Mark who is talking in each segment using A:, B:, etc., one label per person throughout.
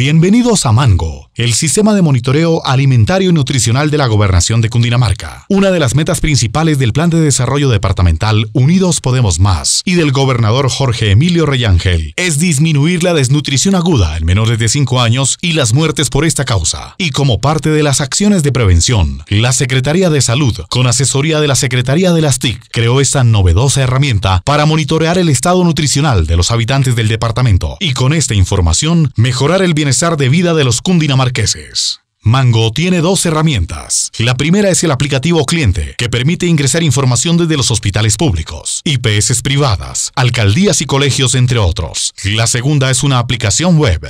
A: Bienvenidos a Mango, el sistema de monitoreo alimentario y nutricional de la Gobernación de Cundinamarca, una de las metas principales del Plan de Desarrollo Departamental Unidos Podemos Más y del gobernador Jorge Emilio Reyángel, es disminuir la desnutrición aguda en menores de 5 años y las muertes por esta causa. Y como parte de las acciones de prevención, la Secretaría de Salud, con asesoría de la Secretaría de las TIC, creó esta novedosa herramienta para monitorear el estado nutricional de los habitantes del departamento y con esta información mejorar el bienestar de vida de los cundinamarqueses. Mango tiene dos herramientas. La primera es el aplicativo cliente, que permite ingresar información desde los hospitales públicos, IPS privadas, alcaldías y colegios, entre otros. La segunda es una aplicación web,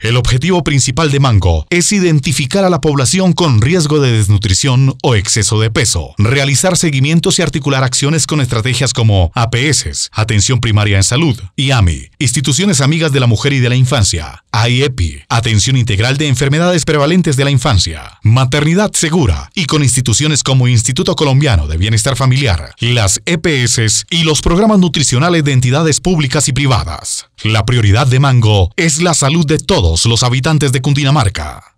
A: el objetivo principal de Mango es identificar a la población con riesgo de desnutrición o exceso de peso, realizar seguimientos y articular acciones con estrategias como APS, Atención Primaria en Salud, y IAMI, Instituciones Amigas de la Mujer y de la Infancia, AIEPI, e Atención Integral de Enfermedades Prevalentes de la Infancia, Maternidad Segura y con instituciones como Instituto Colombiano de Bienestar Familiar, las EPS y los programas nutricionales de entidades públicas y privadas. La prioridad de Mango es la salud de todos los habitantes de Cundinamarca.